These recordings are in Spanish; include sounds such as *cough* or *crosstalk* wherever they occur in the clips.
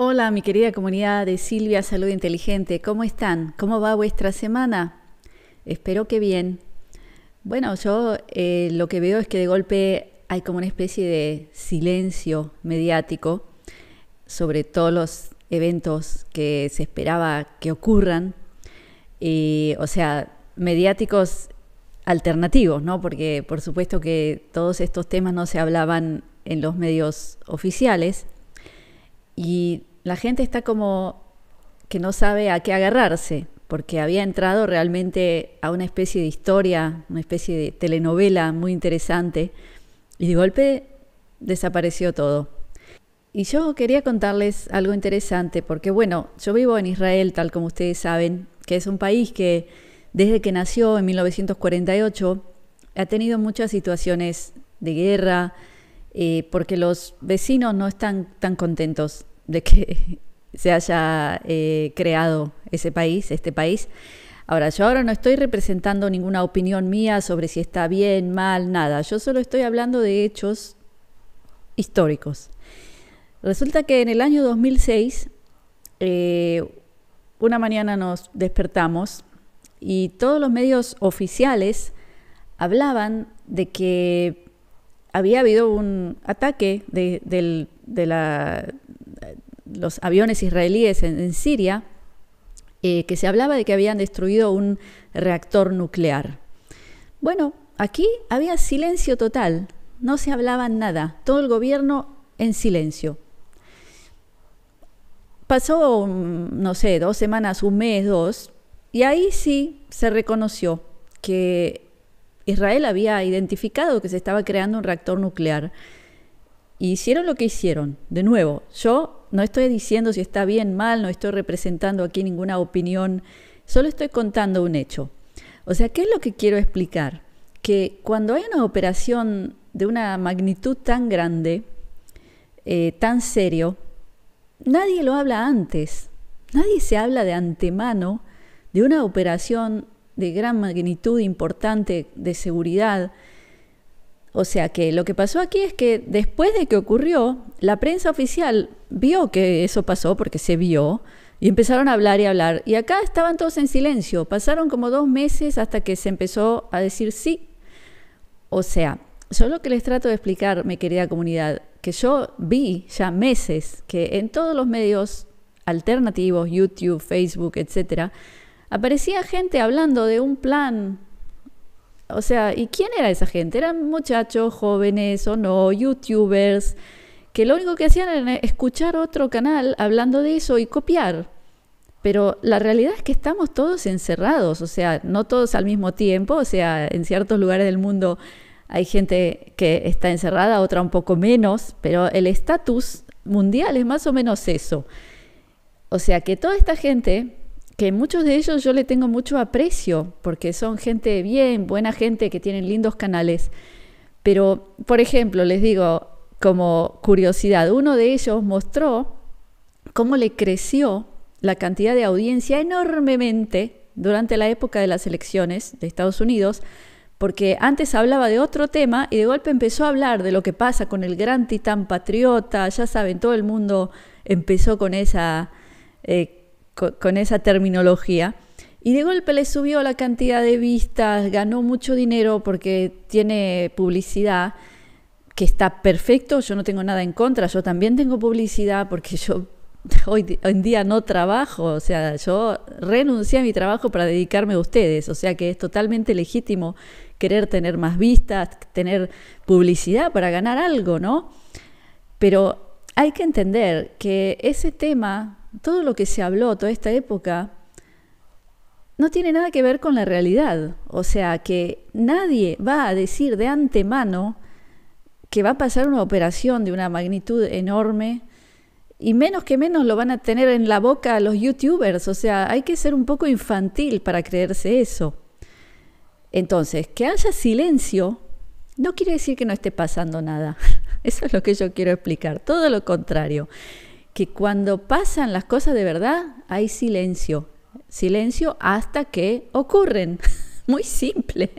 Hola mi querida comunidad de Silvia Salud Inteligente, ¿cómo están? ¿Cómo va vuestra semana? Espero que bien. Bueno, yo eh, lo que veo es que de golpe hay como una especie de silencio mediático sobre todos los eventos que se esperaba que ocurran, o sea, mediáticos alternativos, ¿no? Porque por supuesto que todos estos temas no se hablaban en los medios oficiales y la gente está como que no sabe a qué agarrarse, porque había entrado realmente a una especie de historia, una especie de telenovela muy interesante, y de golpe desapareció todo. Y yo quería contarles algo interesante, porque bueno, yo vivo en Israel, tal como ustedes saben, que es un país que desde que nació en 1948 ha tenido muchas situaciones de guerra, eh, porque los vecinos no están tan contentos de que *laughs* se haya eh, creado ese país, este país. Ahora, yo ahora no estoy representando ninguna opinión mía sobre si está bien, mal, nada. Yo solo estoy hablando de hechos históricos. Resulta que en el año 2006, eh, una mañana nos despertamos y todos los medios oficiales hablaban de que había habido un ataque del, de la los aviones israelíes en, Siria, eh, que se hablaba de que habían destruido un reactor nuclear. Bueno, aquí había silencio total, no se hablaba nada, todo el gobierno en silencio. Pasó, mm, no sé, dos semanas, un mes, dos, y ahí sí se reconoció que Israel había identificado que se estaba creando un reactor nuclear y hicieron lo que hicieron. De nuevo, yo no estoy diciendo si está bien, mal, no estoy representando aquí ninguna opinión, solo estoy contando un hecho. O sea, ¿qué es lo que quiero explicar? Que cuando hay una operación de una magnitud tan grande, eh, tan serio, nadie lo habla antes, nadie se habla de antemano de una operación de gran magnitud importante de seguridad o sea que lo que pasó aquí es que después de que ocurrió, la prensa oficial vio que eso pasó porque se vio y empezaron a hablar y hablar. Y acá estaban todos en silencio. Pasaron como dos meses hasta que se empezó a decir sí. O sea, yo que les trato de explicar, mi querida comunidad, que yo vi ya meses que en todos los medios alternativos, YouTube, Facebook, etcétera, aparecía gente hablando de un plan o sea, ¿y quién era esa gente? Eran muchachos jóvenes o no, youtubers, que lo único que hacían era escuchar otro canal hablando de eso y copiar. Pero la realidad es que estamos todos encerrados, o sea, no todos al mismo tiempo, o sea, en ciertos lugares del mundo hay gente que está encerrada, otra un poco menos, pero el estatus mundial es más o menos eso. O sea, que toda esta gente que muchos de ellos yo le tengo mucho aprecio, porque son gente bien, buena gente, que tienen lindos canales. Pero, por ejemplo, les digo como curiosidad, uno de ellos mostró cómo le creció la cantidad de audiencia enormemente durante la época de las elecciones de Estados Unidos, porque antes hablaba de otro tema y de golpe empezó a hablar de lo que pasa con el gran titán patriota, ya saben, todo el mundo empezó con esa eh, con, esa terminología. Y de golpe le subió la cantidad de vistas, ganó mucho dinero porque tiene publicidad, que está perfecto, yo no tengo nada en contra, yo también tengo publicidad porque yo *laughs* hoy, en día no trabajo, o sea, yo renuncié a mi trabajo para dedicarme a ustedes, o sea que es totalmente legítimo querer tener más vistas, tener publicidad para ganar algo, ¿no? Pero hay que entender que ese tema todo lo que se habló toda esta época no tiene nada que ver con la realidad. O sea, que nadie va a decir de antemano que va a pasar una operación de una magnitud enorme y menos que menos lo van a tener en la boca los youtubers. O sea, hay que ser un poco infantil para creerse eso. Entonces, que haya silencio no quiere decir que no esté pasando nada. *laughs* Eso es lo que yo quiero explicar. Todo lo contrario que cuando pasan las cosas de verdad hay silencio, silencio hasta que ocurren. *laughs* Muy simple.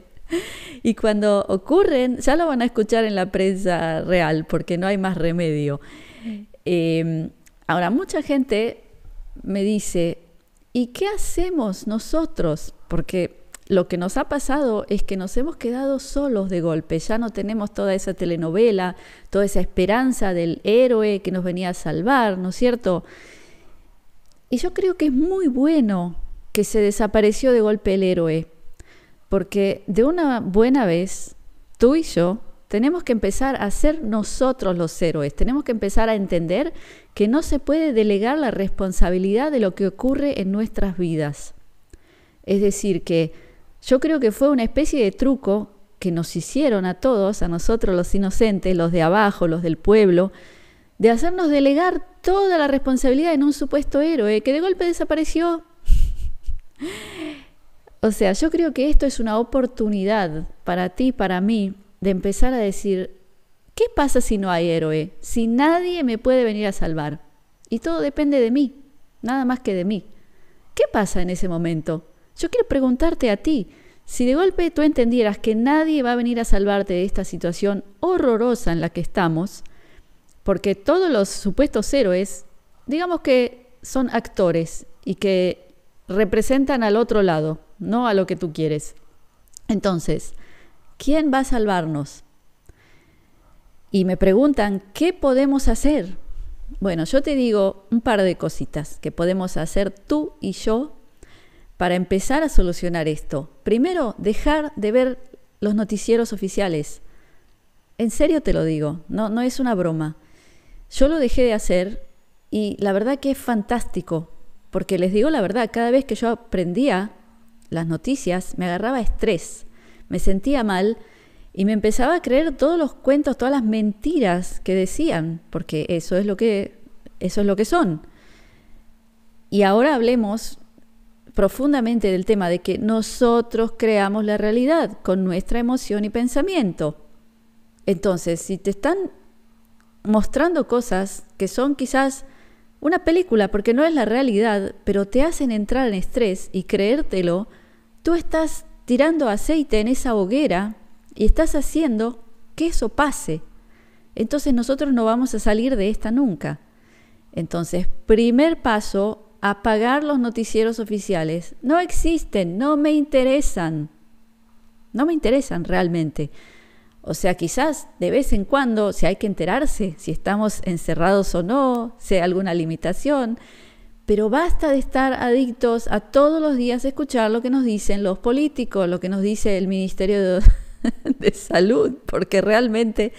Y cuando ocurren, ya lo van a escuchar en la prensa real, porque no hay más remedio. Em, ahora, mucha gente me dice, ¿y qué hacemos nosotros? Porque lo que nos ha pasado es que nos hemos quedado solos de golpe, ya no tenemos toda esa telenovela, toda esa esperanza del héroe que nos venía a salvar, ¿no es cierto? Y yo creo que es muy bueno que se desapareció de golpe el héroe, porque de una buena vez, tú y yo tenemos que empezar a ser nosotros los héroes, tenemos que empezar a entender que no se puede delegar la responsabilidad de lo que ocurre en nuestras vidas. Es decir, que yo creo que fue una especie de truco que nos hicieron a todos, a nosotros los inocentes, los de abajo, los del pueblo, de hacernos delegar toda la responsabilidad en un supuesto héroe que de golpe desapareció. *laughs* o sea, yo creo que esto es una oportunidad para ti, para mí, de empezar a decir, ¿qué pasa si no hay héroe? Si nadie me puede venir a salvar. Y todo depende de mí, nada más que de mí. ¿Qué pasa en ese momento? Yo quiero preguntarte a ti, si de golpe tú entendieras que nadie va a venir a salvarte de esta situación horrorosa en la que estamos, porque todos los supuestos héroes, digamos que son actores y que representan al otro lado, no a lo que tú quieres. Entonces, ¿quién va a salvarnos? Y me preguntan, ¿qué podemos hacer? Bueno, yo te digo un par de cositas que podemos hacer tú y yo para empezar a solucionar esto? Primero, dejar de ver los noticieros oficiales. En serio te lo digo, no, no es una broma. Yo lo dejé de hacer y la verdad que es fantástico, porque les digo la verdad, cada vez que yo aprendía las noticias me agarraba estrés, me sentía mal y me empezaba a creer todos los cuentos, todas las mentiras que decían, porque eso es lo que eso es lo que son. Y ahora hablemos profundamente del tema de que nosotros creamos la realidad con nuestra emoción y pensamiento. Entonces, si te están mostrando cosas que son quizás una película, porque no es la realidad, pero te hacen entrar en estrés y creértelo, tú estás tirando aceite en esa hoguera y estás haciendo que eso pase. Entonces nosotros no vamos a salir de esta nunca. Entonces, primer paso apagar los noticieros oficiales. No existen, no me interesan. No me interesan realmente. O sea, quizás de vez en cuando, si hay que enterarse, si estamos encerrados o no, sea alguna limitación, pero basta de estar adictos a todos los días escuchar lo que nos dicen los políticos, lo que nos dice el Ministerio *laughs* de Salud, porque realmente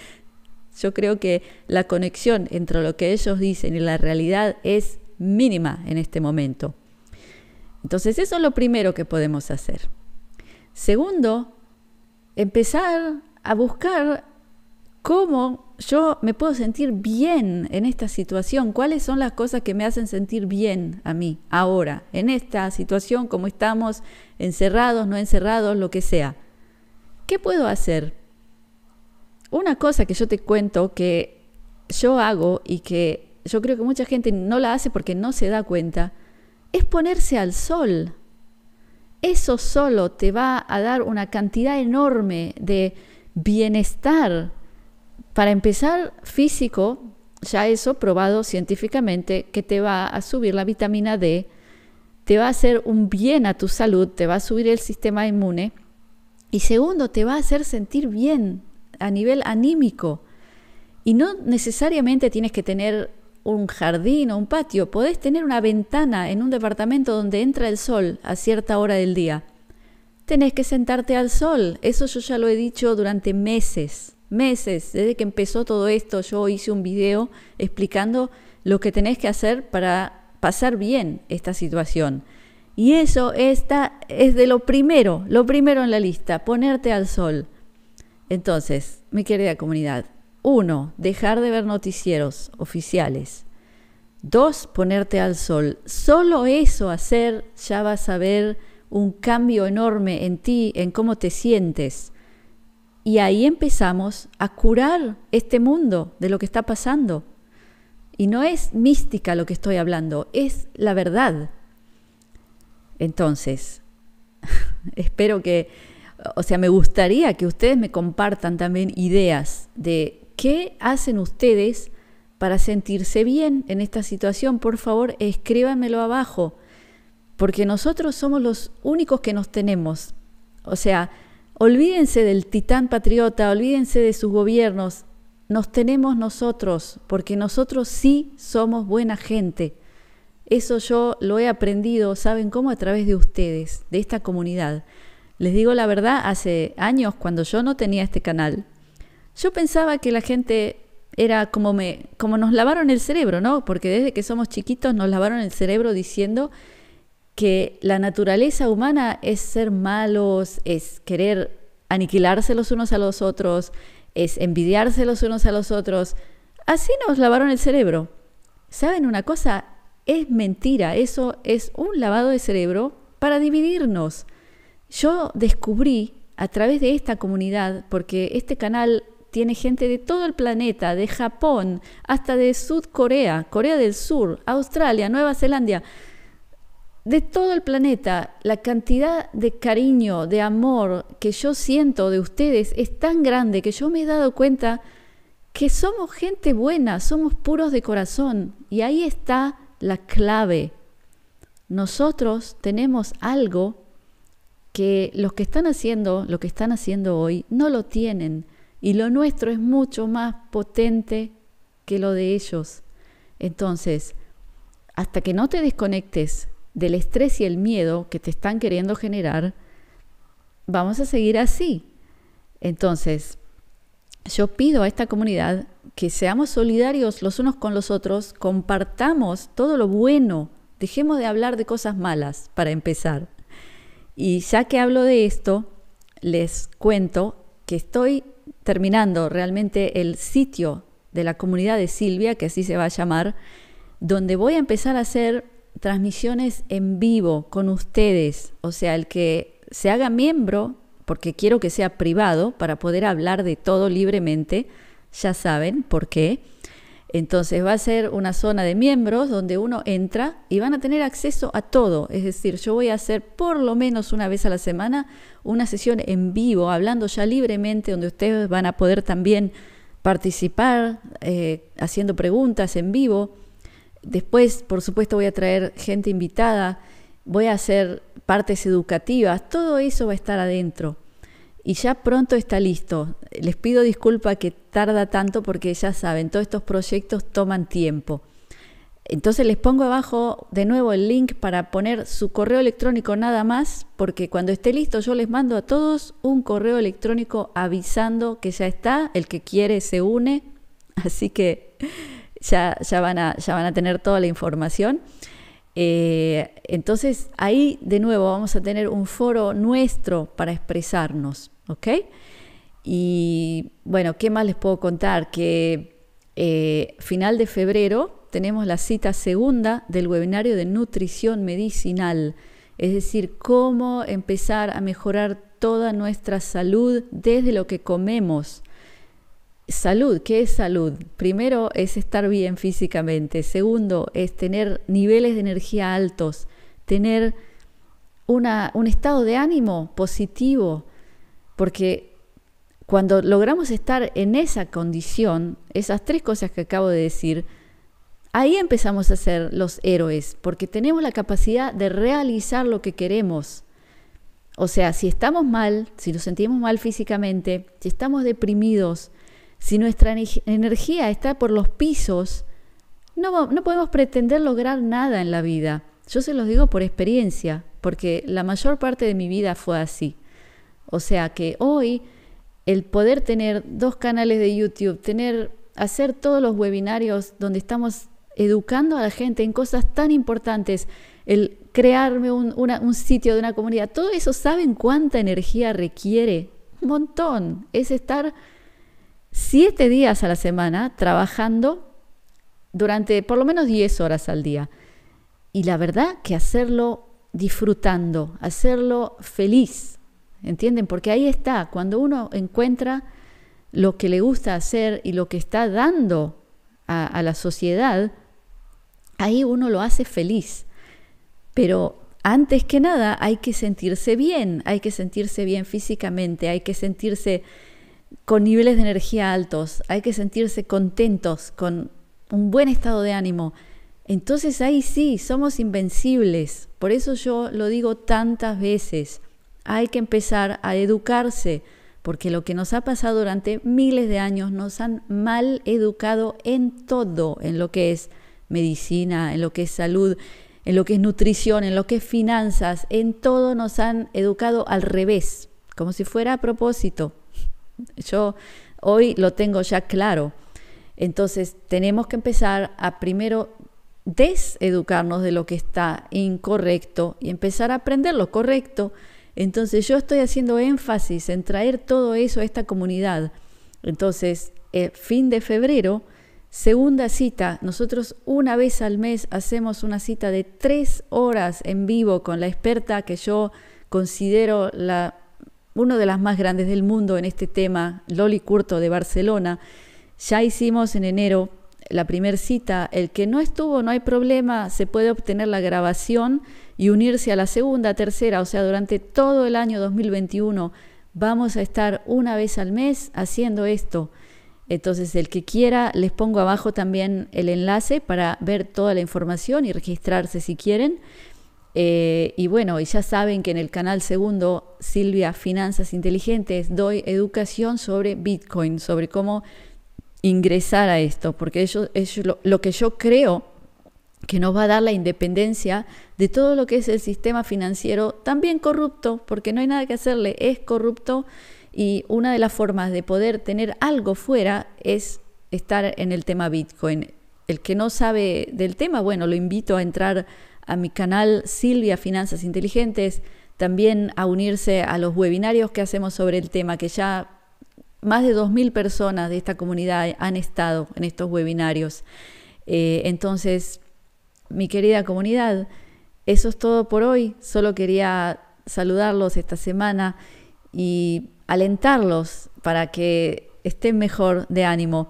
yo creo que la conexión entre lo que ellos dicen y la realidad es mínima en este momento. Entonces eso es lo primero que podemos hacer. Segundo, empezar a buscar cómo yo me puedo sentir bien en esta situación, cuáles son las cosas que me hacen sentir bien a mí ahora, en esta situación, como estamos encerrados, no encerrados, lo que sea. ¿Qué puedo hacer? Una cosa que yo te cuento que yo hago y que yo creo que mucha gente no la hace porque no se da cuenta, es ponerse al sol. Eso solo te va a dar una cantidad enorme de bienestar. Para empezar, físico, ya eso probado científicamente, que te va a subir la vitamina D, te va a hacer un bien a tu salud, te va a subir el sistema inmune y segundo, te va a hacer sentir bien a nivel anímico. Y no necesariamente tienes que tener un jardín o un patio, podés tener una ventana en un departamento donde entra el sol a cierta hora del día. Tenés que sentarte al sol, eso yo ya lo he dicho durante meses, meses, desde que empezó todo esto yo hice un video explicando lo que tenés que hacer para pasar bien esta situación. Y eso esta es de lo primero, lo primero en la lista, ponerte al sol. Entonces, mi querida comunidad, uno, Dejar de ver noticieros oficiales. Dos, Ponerte al sol. Solo eso hacer ya vas a ver un cambio enorme en ti, en cómo te sientes. Y ahí empezamos a curar este mundo de lo que está pasando. Y no es mística lo que estoy hablando, es la verdad. Entonces, *laughs* espero que, o sea, me gustaría que ustedes me compartan también ideas de ¿Qué hacen ustedes para sentirse bien en esta situación? Por favor, escríbanmelo abajo, porque nosotros somos los únicos que nos tenemos. O sea, olvídense del titán patriota, olvídense de sus gobiernos, nos tenemos nosotros, porque nosotros sí somos buena gente. Eso yo lo he aprendido, ¿saben cómo? A través de ustedes, de esta comunidad. Les digo la verdad, hace años cuando yo no tenía este canal, yo pensaba que la gente era como, me, como nos lavaron el cerebro, ¿no? Porque desde que somos chiquitos nos lavaron el cerebro diciendo que la naturaleza humana es ser malos, es querer aniquilarse los unos a los otros, es envidiarse los unos a los otros. Así nos lavaron el cerebro. ¿Saben una cosa? Es mentira, eso es un lavado de cerebro para dividirnos. Yo descubrí a través de esta comunidad, porque este canal tiene gente de todo el planeta, de Japón, hasta de Sud Corea, Corea del Sur, Australia, Nueva Zelanda, de todo el planeta. La cantidad de cariño, de amor que yo siento de ustedes es tan grande que yo me he dado cuenta que somos gente buena, somos puros de corazón. Y ahí está la clave. Nosotros tenemos algo que los que están haciendo lo que están haciendo hoy no lo tienen. Y lo nuestro es mucho más potente que lo de ellos. Entonces, hasta que no te desconectes del estrés y el miedo que te están queriendo generar, vamos a seguir así. Entonces, yo pido a esta comunidad que seamos solidarios los unos con los otros, compartamos todo lo bueno, dejemos de hablar de cosas malas para empezar. Y ya que hablo de esto, les cuento que estoy terminando realmente el sitio de la comunidad de Silvia, que así se va a llamar, donde voy a empezar a hacer transmisiones en vivo con ustedes. O sea, el que se haga miembro, porque quiero que sea privado para poder hablar de todo libremente, ya saben por qué. Entonces va a ser una zona de miembros donde uno entra y van a tener acceso a todo. Es decir, yo voy a hacer por lo menos una vez a la semana una sesión en vivo, hablando ya libremente, donde ustedes van a poder también participar, eh, haciendo preguntas en vivo. Después, por supuesto, voy a traer gente invitada, voy a hacer partes educativas, todo eso va a estar adentro y ya pronto está listo. Les pido disculpa que tarda tanto porque ya saben, todos estos proyectos toman tiempo. Entonces les pongo abajo de nuevo el link para poner su correo electrónico nada más, porque cuando esté listo yo les mando a todos un correo electrónico avisando que ya está, el que quiere se une, *laughs* así que ya, ya, van, a, ya van a tener toda la información. Eh, entonces ahí de nuevo vamos a tener un foro nuestro para expresarnos, ¿ok? Y bueno, ¿qué más les puedo contar? Que eh, final de febrero tenemos la cita segunda del webinario de nutrición medicinal, es decir, cómo empezar a mejorar toda nuestra salud desde lo que comemos. Salud, ¿qué es salud? Primero es estar bien físicamente, segundo es tener niveles de energía altos, tener un estado de ánimo positivo, porque cuando logramos estar en esa condición, esas tres cosas que acabo de decir, ahí empezamos a ser los héroes, porque tenemos la capacidad de realizar lo que queremos. O sea, si estamos mal, si nos sentimos mal físicamente, si estamos deprimidos, si nuestra energía está por los pisos, no, no podemos pretender lograr nada en la vida. Yo se los digo por experiencia, porque la mayor parte de mi vida fue así. O sea que hoy el poder tener dos canales de YouTube, tener hacer todos los webinarios donde estamos educando a la gente en cosas tan importantes, el crearme un, un sitio de una comunidad, todo eso, ¿saben cuánta energía requiere? Un montón. Es estar siete días a la semana trabajando durante por lo menos diez horas al día. Y la verdad que hacerlo disfrutando, hacerlo feliz, ¿entienden? Porque ahí está, cuando uno encuentra lo que le gusta hacer y lo que está dando a, a la sociedad, ahí uno lo hace feliz. Pero antes que nada hay que sentirse bien, hay que sentirse bien físicamente, hay que sentirse con niveles de energía altos, hay que sentirse contentos, con un buen estado de ánimo. Entonces ahí sí, somos invencibles. Por eso yo lo digo tantas veces. Hay que empezar a educarse, porque lo que nos ha pasado durante miles de años nos han mal educado en todo, en lo que es medicina, en lo que es salud, en lo que es nutrición, en lo que es finanzas, en todo nos han educado al revés, como si fuera a propósito. Yo hoy lo tengo ya claro. Entonces tenemos que empezar a primero deseducarnos de lo que está incorrecto y empezar a aprender lo correcto. Entonces yo estoy haciendo énfasis en traer todo eso a esta comunidad. Entonces, eh, fin de febrero, segunda cita, nosotros una vez al mes hacemos una cita de tres horas en vivo con la experta que yo considero la una de las más grandes del mundo en este tema, Loli Curto de Barcelona. Ya hicimos en enero la primera cita. El que no estuvo, no hay problema, se puede obtener la grabación y unirse a la segunda, tercera, o sea, durante todo el año 2021 vamos a estar una vez al mes haciendo esto. Entonces, el que quiera, les pongo abajo también el enlace para ver toda la información y registrarse si quieren. Eh, y bueno, y ya saben que en el canal segundo, Silvia Finanzas Inteligentes, doy educación sobre Bitcoin, sobre cómo ingresar a esto, porque eso es lo, lo que yo creo que nos va a dar la independencia de todo lo que es el sistema financiero, también corrupto, porque no hay nada que hacerle, es corrupto y una de las formas de poder tener algo fuera es estar en el tema Bitcoin. El que no sabe del tema, bueno, lo invito a entrar a mi canal Silvia Finanzas Inteligentes, también a unirse a los webinarios que hacemos sobre el tema, que ya más de 2.000 personas de esta comunidad han estado en estos webinarios. Eh, entonces, mi querida comunidad, eso es todo por hoy. Solo quería saludarlos esta semana y alentarlos para que estén mejor de ánimo.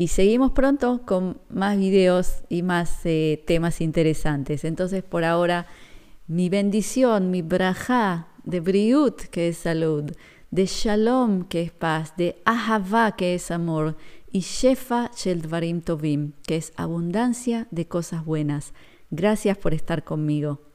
Y seguimos pronto con más videos y más eh, temas interesantes. Entonces, por ahora, mi bendición, mi braja de Briut, que es salud, de Shalom, que es paz, de Ahava, que es amor, y Shefa Sheldvarim que es abundancia de cosas buenas. Gracias por estar conmigo.